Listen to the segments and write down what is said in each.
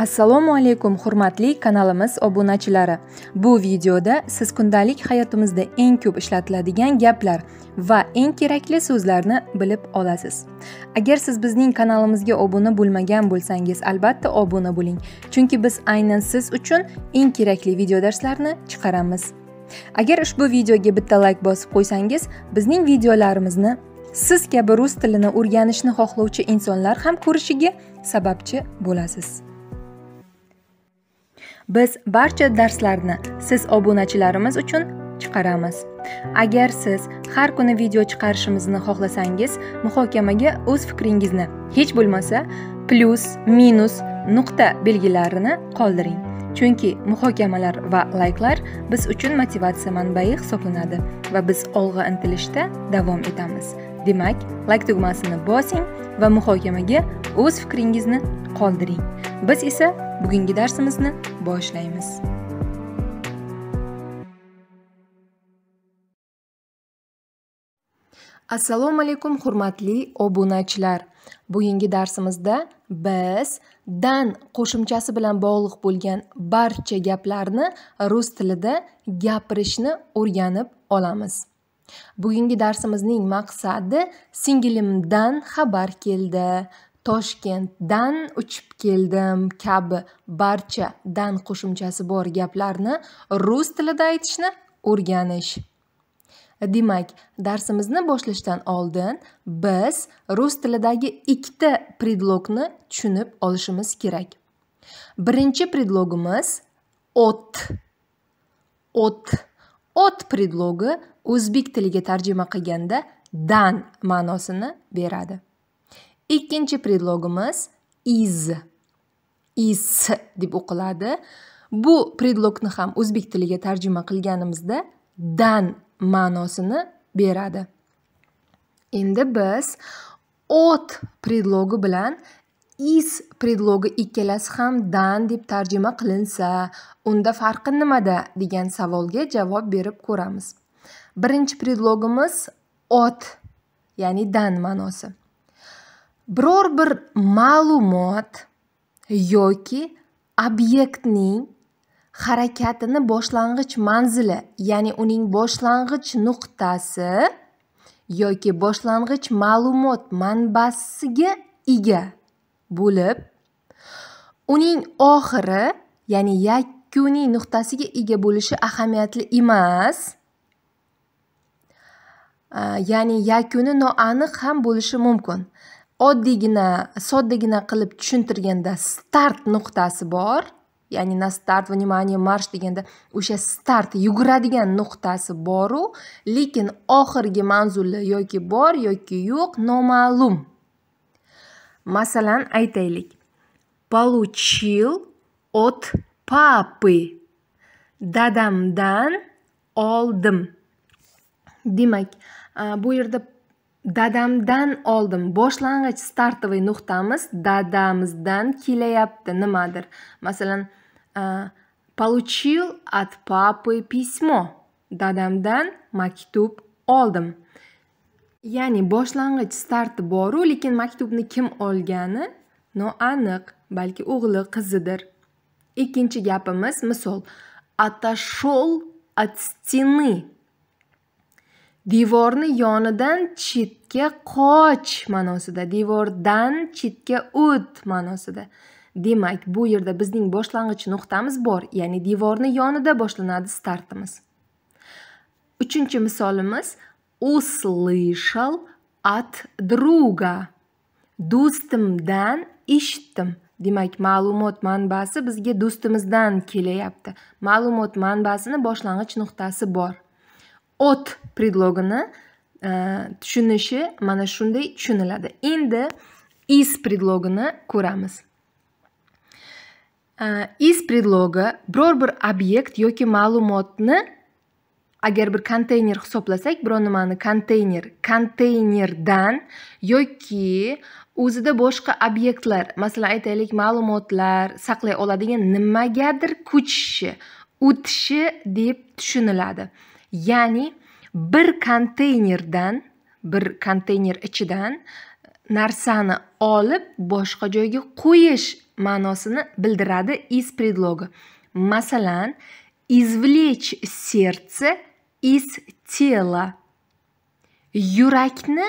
assalomu alaykum hurmatli kanalimiz obunachilari bu videoda siz kundalik hayotimizda eng ko'p ishlatiladigan gaplar va eng kerakli so'zlarni bilib olasiz agar siz bizning kanalimizga obuna bo'lmagan bo'lsangiz albatta obuna bo'ling chunki biz aynan siz uchun eng kerakli video darslarni chiqaramiz agar ushbu videoga bitta layk like bosib qo'ysangiz bizning videolarimizni siz kabi rus tilini o'rganishni xohlovchi insonlar ham ko'rishiga sababchi bo'lasiz biz barcha darslarni siz obunachilarimiz uchun chiqaramiz agar siz har kuni video chiqarishimizni xohlasangiz muhokamaga o'z fikringizni hech bo'lmasa plyus minus nuqta belgilarini qoldiring chunki muhokamalar va layklar biz uchun motivatsiya manbai hisoblanadi va biz olg'a intilishda davom etamiz demak layk tugmasini bosing va muhokamaga o'z fikringizni qoldiring biz esa bugungi darsimizni boshlaymiz assalomu alaykum hurmatli obunachilar bugungi darsimizda biz dan qo'shimchasi bilan bog'liq bo'lgan barcha gaplarni rus tilida gapirishni o'rganib olamiz bugungi darsimizning maqsadi singlimdan xabar keldi toshkentdan uchib keldim kabi barcha dan qo'shimchasi bor gaplarni rus tilida aytishni o'rganish demak darsimizni boshlashdan oldin biz rus tilidagi ikkita predlogni tushunib olishimiz kerak birinchi predlogimiz ot ot ot predlogi o'zbek tiliga tarjima qilganda dan ma'nosini beradi ikkinchi predlogimiz is is deb o'qiladi bu predlogni ham o'zbek tiliga tarjima qilganimizda dan ma'nosini beradi endi biz ot predlogi bilan is predlogi ikkalasi ham dan deb tarjima qilinsa unda farqi nimada degan savolga javob berib ko'ramiz birinchi predlogimiz ot ya'ni dan ma'nosi biror bir ma'lumot yoki obyektning harakatini boshlang'ich manzili ya'ni uning boshlang'ich nuqtasi yoki boshlang'ich ma'lumot manbasiga ega bo'lib uning oxiri ya'ni yakuniy nuqtasiga ega bo'lishi ahamiyatli emas ya'ni yakuni noaniq ham bo'lishi mumkin oddiygina soddagina qilib tushuntirganda start nuqtasi bor ya'ni na start внимание marsh deganda o'sha start yuguradigan nuqtasi boru lekin oxirgi manzili yoki bor yoki yo'q noma'lum masalan aytaylik получил от папы dadamdan oldim demak bu yerda dadamdan oldim boshlang'ich startovый nuqtamiz dadamizdan kelyapti nimadir masalan получил от папы письмо dadamdan maktub oldim ya'ni boshlang'ich starti boru lekin maktubni kim olgani noaniq balki o'g'li qizidir ikkinchi gapimiz misol atashol от стены devorni yonidan chetga qoch ma'nosida devordan chetga o't ma'nosida demak bu yerda bizning boshlang'ich nuqtamiz bor ya'ni devorni yonida boshlanadi startimiz uchinchi misolimiz услышал от друга do'stimdan eshitdim demak ma'lumot manbasi bizga do'stimizdan kelyapti ma'lumot manbasini boshlang'ich nuqtasi bor ot predlogini tushunishi mana shunday tushuniladi endi is predlogini ko'ramiz is predlogi biror bir obyekt yoki ma'lumotni agar bir konteyner hisoblasak biror nimani konteyner konteynerdan yoki o'zida boshqa obyektlar masalan aytaylik ma'lumotlar saqlay oladigan nimagadir ko'chishi o'tishi deb tushuniladi ya'ni bir konteynerdan bir konteyner ichidan narsani olib boshqa joyga qo'yish ma'nosini bildiradi из предлога masalan извлечь сердце из тела. Юракни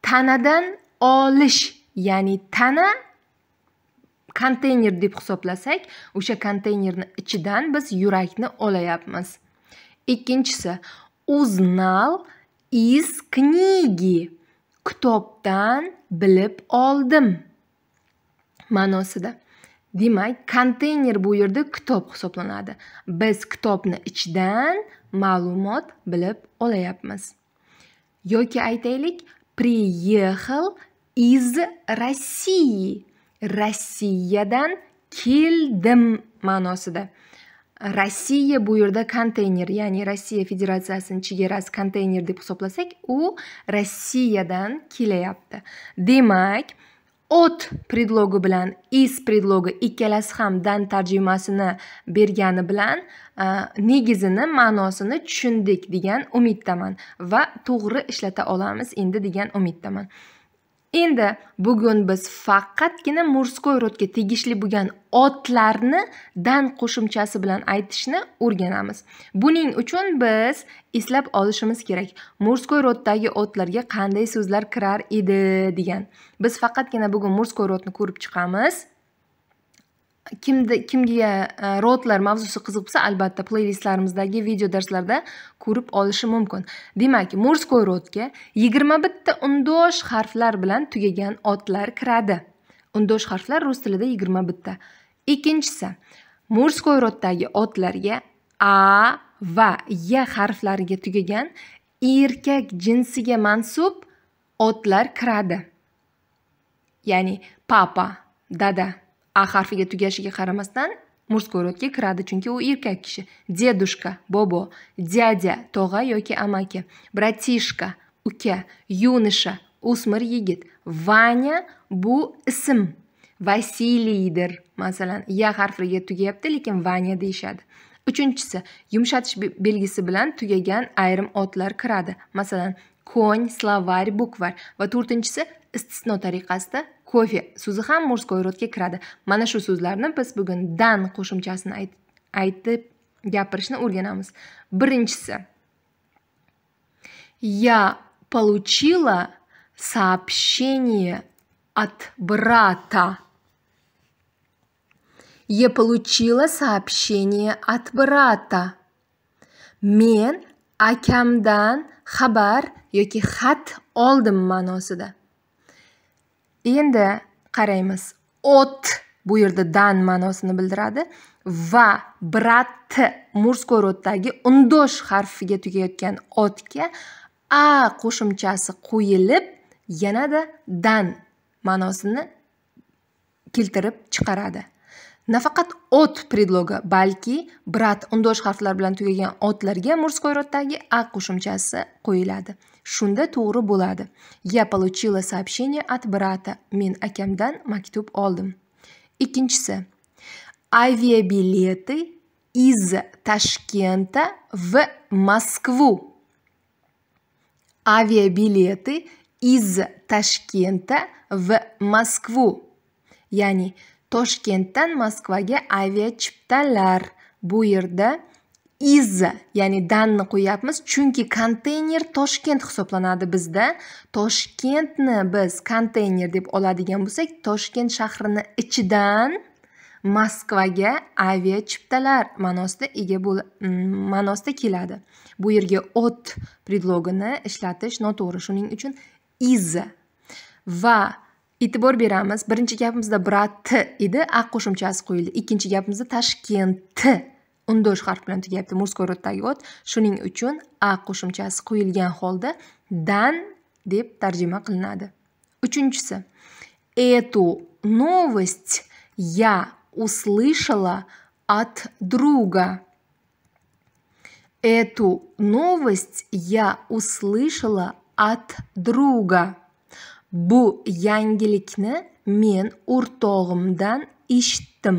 танадан олиш, яни тана контейнер деп хсопласак, ўша контейнерни ичидан биз юракни олаяпмиз. Иккинчиси узнал из книги. Китобдан билиб олдим. Маъносида. Демак, контейнер бу ерда китоб ҳисобланади. Биз китобни ичидан ma'lumot bilib olayapmiz yoki aytaylik приехал из россии rossiyadan keldim ma'nosida rossiya bu yerda konteyner ya'ni rossiya federatsiyasini chegarasi konteyner deb hisoblasak u rossiyadan kelyapti demak o't predlogi bilan is predlogi ikkalasi ham dan tarjimasini bergani bilan negizini ma'nosini tushundik degan umiddaman va to'g'ri ishlata olamiz endi degan umiddaman endi bugun biz faqatgina murskoy rodga tegishli bo'lgan otlarni dan qo'shimchasi bilan aytishni o'rganamiz buning uchun biz eslab olishimiz kerak murskoy roddagi otlarga qanday so'zlar kirar edi degan biz faqatgina bugun murskoy rodni ko'rib chiqamiz kimda kimga e, rotlar mavzusi qiziq bo'lsa albatta playlistlarimizdagi video darslarda ko'rib olishi mumkin demak morskoy rodga yigirma bitta undosh harflar bilan tugagan otlar kiradi undosh harflar rus tilida yigirma bitta ikkinchisi morskoy roddagi otlarga a va ya harflariga tugagan erkak jinsiga mansub otlar kiradi ya'ni papa dada a harfiga tugashiga qaramasdan murskoy rodga kiradi chunki u erkak kishi dedushka bobo дядя tog'a yoki amaki братишка uka юноша o'smir yigit vanya bu ism vasiliydir masalan ya harfiga tugayapti lekin vanya deyishadi uchinchisi yumshatish belgisi bilan tugagan ayrim otlar kiradi masalan конь словарь букvar va to'rtinchisi istisno tariqasida kofe so'zi ham мужской родga kiradi mana shu so'zlarni biz bugun dan qo'shimchasini aytib gapirishni o'rganamiz birinchisi я получила сообщение от брата я получила сообщение от брата мен akamdan xabar yoki xat oldim ma'nosida endi qaraymiz ot bu yerda dan ma'nosini bildiradi va brat мужской roddagi undosh harfiga tugayotgan otga a qo'shimchasi qo'yilib yanada dan ma'nosini keltirib chiqaradi nafaqat ot predlogi balki brat undosh harflar bilan tugagan otlarga мужской роддаги a qo'shimchasi qo'yiladi shunda to'g'ri bo'ladi я получила сообщение от брата men akamdan maktub oldim ikkinchisi aviabileti из ташкента в москву aviabileti из ташкента в москву ya'ni toshkentdan moskvaga aviachiptalar bu yerda iza ya'ni danni qo'yapmiz chunki konteyner toshkent hisoblanadi bizda toshkentni biz konteyner deb oladigan bo'lsak toshkent shahrini ichidan moskvaga aviachiptalar ma'nosida ega bo'l mm, ma'nosida keladi bu yerga ot predlogini ishlatish noto'g'ri shuning uchun iza va e'tibor beramiz birinchi gapimizda brat edi a qo'shimchasi qo'yildi ikkinchi gapimizda t undosh harf bilan tugayapti мужской roddagi ot shuning uchun a qo'shimchasi qo'yilgan holda dan deb tarjima qilinadi uchinchisi эту новость я услышала от друга эту новость я услышала от друга bu yangilikni men o'rtog'imdan eshitdim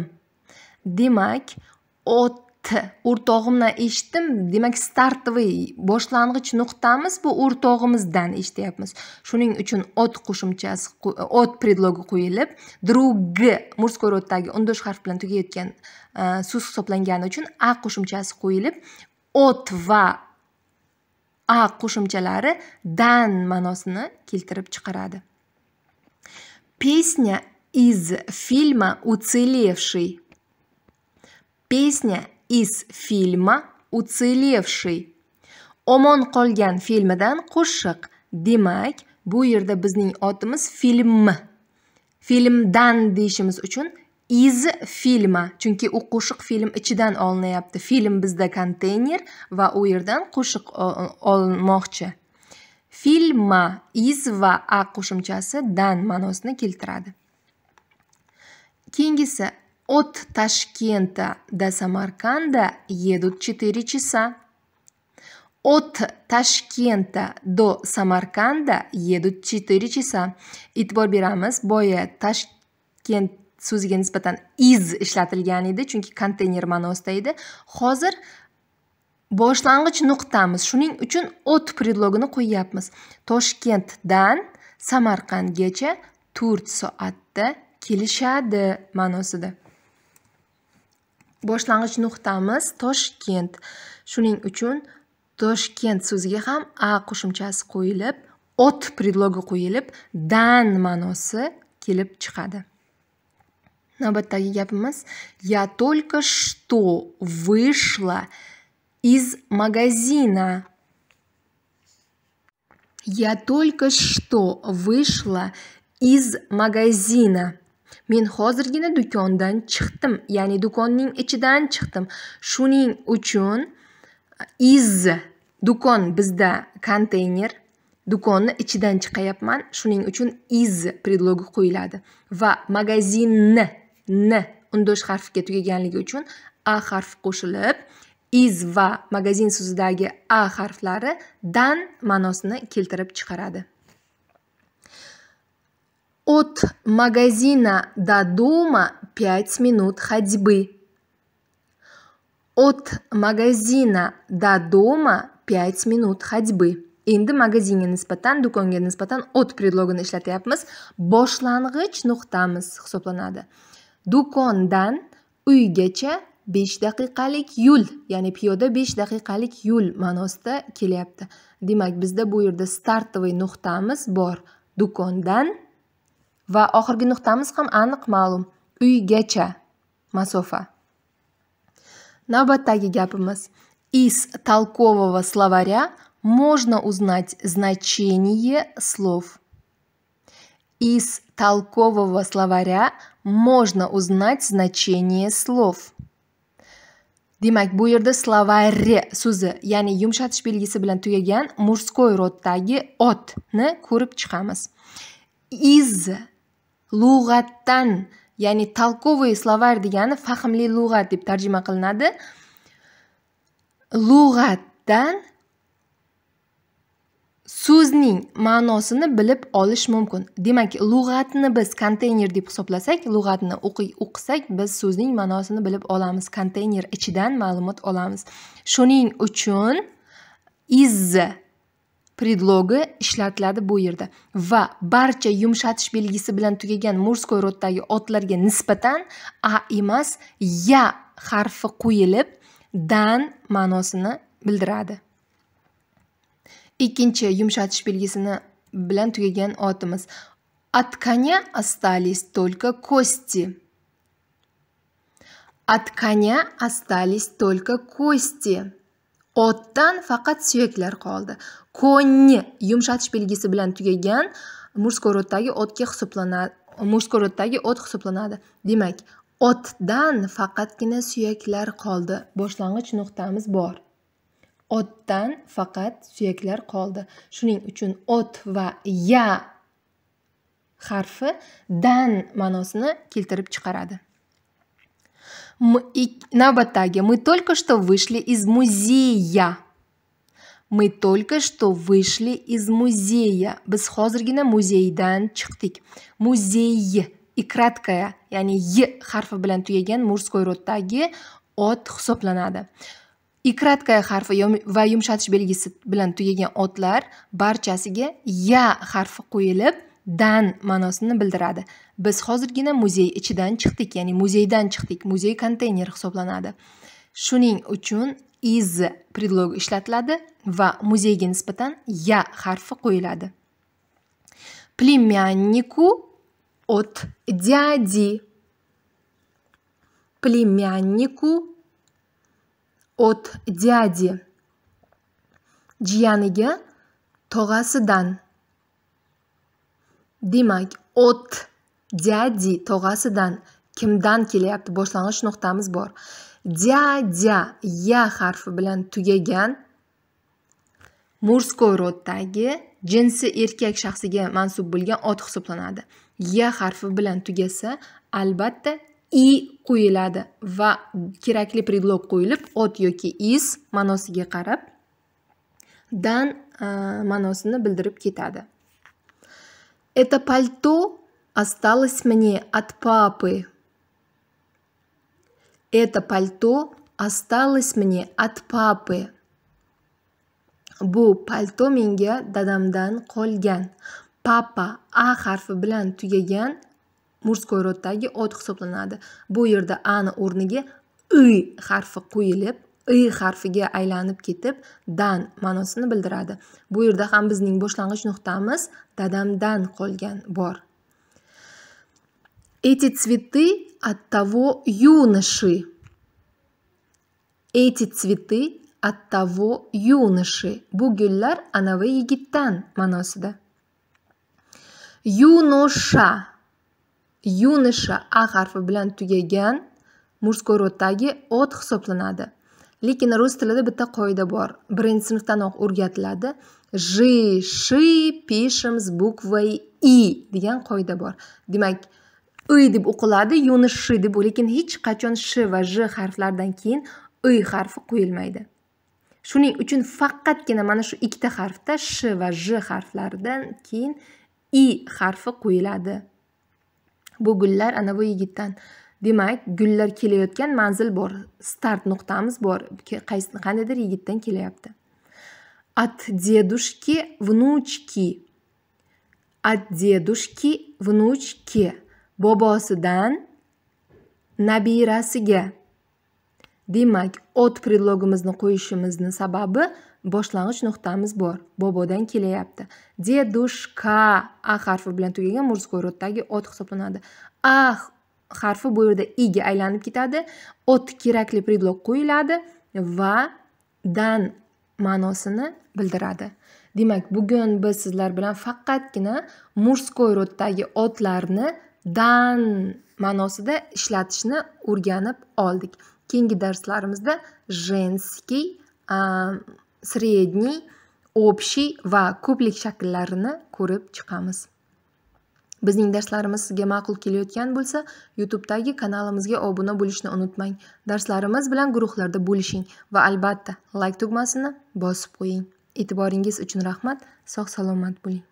demak ot o'rtog'imdan eshitdim demak startовый boshlang'ich nuqtamiz bu o'rtog'imizdan eshityapmiz shuning uchun ot qo'shimchasi ot predlogi qo'yilib drug мужской roddagi undosh harf bilan tugayotgan e, so'z hisoblangani uchun a qo'shimchasi qo'yilib ot va a qo'shimchalari dan ma'nosini keltirib chiqaradi песня из фильма уцелевший песня из фильма уцелевший omon qolgan filmidan qo'shiq demak bu yerda bizning otimiz filmmi filmdan deyishimiz uchun из filma chunki u qo'shiq film ichidan olinyapti film bizda konteyner va u yerdan qo'shiq olmoqchi filma iz va a qo'shimchasi dan ma'nosini keltiradi keyingisi от ташкента до самарканда едут четыре часа от ташкента до самарканда едут четыре часа e'tibor beramiz boya toshkent so'ziga nisbatan is ishlatilgan edi chunki konteyner ma'nosida edi hozir boshlang'ich nuqtamiz shuning uchun ot predlogini qo'yyapmiz toshkentdan samarqandgacha to'rt soatda kelishadi ma'nosida boshlang'ich nuqtamiz toshkent shuning uchun toshkent so'ziga ham a qo'shimchasi qo'yilib ot predlogi qo'yilib dan ma'nosi kelib chiqadi navbatdagi gapimiz я только что вышла из магазина я только что вышла из магазина men hozirgina do'kondan chiqdim ya'ni do'konning ichidan chiqdim shuning uchun iz do'kon bizda konteyner do'konni ichidan chiqayapman shuning uchun iz predlogi qo'yiladi va magazinni n undosh harfiga tugaganligi uchun a harfi qo'shilib iz va magazin so'zidagi a harflari dan ma'nosini keltirib chiqaradi от магазина до дома пять минут ходьбы от магазина до дома пять минут ходьбы endi magazinga nisbatan do'konga nisbatan от предлогini ishlatyapmiz boshlang'ich nuqtamiz hisoblanadi do'kondan uygacha besh daqiqalik yo'l ya'ni piyoda besh daqiqalik yo'l ma'nosida kelyapti demak bizda bu yerda startoviy nuqtamiz bor do'kondan va oxirgi nuqtamiz ham aniq ma'lum uygacha masofa navbatdagi gapimiz Из толкового словаря можно узнать значение слов. Из толкового словаря можно узнать значение слов. Демак, бу ерде слова «ре» сузы, яни юмшатыш белгесі білян түйеген мужской роттаги «от» ны көріп чықамыз. «Из» луғаттан, яни талковый словар дегені фахымли луғат деп тарджима қылынады. Луғаттан – so'zning ma'nosini bilib olish mumkin demak lug'atni biz konteyner deb hisoblasak lug'atni o'qisak biz so'zning ma'nosini bilib olamiz konteyner ichidan ma'lumot olamiz shuning uchun iz predlogi ishlatiladi bu yerda va barcha yumshatish belgisi bilan tugagan murskoy roddagi otlarga nisbatan a emas ya harfi qo'yilib dan ma'nosini bildiradi ikkinchi yumshatish belgisini bilan tugagan otimiz от коня остались только кости от коня остались только кости otdan faqat suyaklar qoldi konni yumshatish belgisi bilan tugagan murskoy roddagi otga hisoblanadi murskoy roddagi ot hisoblanadi demak otdan faqatgina suyaklar qoldi boshlang'ich nuqtamiz bor otdan faqat suyaklar qoldi shuning uchun ot va ya harfi dan ma'nosini keltirib chiqaradi и navbatdagi мы только что вышли из музея мы только что вышли из музея biz hozirgina muzeydan chiqdik muzey и краткая ya'ni y harfi bilan tugagan мужской роддagi ot hisoblanadi i harfi va yumshatish belgisi bilan tugagan otlar barchasiga ya harfi qo'yilib dan ma'nosini bildiradi biz hozirgina muzey ichidan chiqdik ya'ni muzeydan chiqdik muzey konteyner hisoblanadi shuning uchun iz predlogi ishlatiladi va muzeyga nisbatan ya harfi qo'yiladi племяннику от дяди племяннику от дяди jiyaniga tog'asidan demak от дяди tog'asidan kimdan kelyapti boshlang'ich nuqtamiz bor дядя я harfi bilan tugagan мужской roddagi jinsi erkak shaxsiga mansub bo'lgan ot hisoblanadi Я harfi bilan tugasa albatta i qo'yiladi va kerakli предлог qo'yilib ot yoki is ma'nosiga qarab dan e, ma'nosini bildirib ketadi это пальто осталось мне от папы это пальто осталось мне от папы bu palto menga dadamdan qolgan papa a harfi bilan tugagan murskoy roddagi ot hisoblanadi bu yerda ani o'rniga i harfi qo'yilib i harfiga aylanib ketib dan ma'nosini bildiradi bu yerda ham bizning boshlang'ich nuqtamiz dadamdan qolgan bor эти цветы от того юноши эти цветы от того юноши bu gullar anavi yigitdan ma'nosida юноша yunishi а harfi bilan tugagan murской от ҳисобланади hisoblanadi lekin rus tilida bitta qoida bor birinchi sinfdanoq o'rgatiladi ж ши пишем с буквой и degan qoida bor demak i deb o'qiladi yunishi deb lekin hech qachon sh va ж harflaridan keyin i harfi qo'yilmaydi shuning uchun faqatgina mana shu ikkita harfda sh va ж harflaridan keyin i harfi qo'yiladi bu gullar ana bu yigitdan demak gullar kelayotgan manzil bor start nuqtamiz bor qandaydir yigitdan kelyapti от дедушки внучки от дедушки внучки bobosidan nabirasiga demak ot predlogimizni qo'yishimizni sababi boshlang'ich nuqtamiz bor bobodan kelyapti dedushka a harfi bilan tugagan murskorodagi ot hisoblanadi a harfi bu yerda iga aylanib ketadi ot kerakli predlog qo'yiladi va dan ma'nosini bildiradi demak bugun biz sizlar bilan faqatgina murskoy roddagi otlarni dan ma'nosida ishlatishni o'rganib oldik keyingi darslarimizda jenskiy средний общий va ko'plik shakllarini ko'rib chiqamiz bizning darslarimiz sizga ma'qul kelayotgan bo'lsa youtubedagi kanalimizga obuna bo'lishni unutmang darslarimiz bilan guruhlarda bo'lishing va albatta like tugmasini bosib qo'ying e'tiboringiz uchun rahmat sog' salomat bo'ling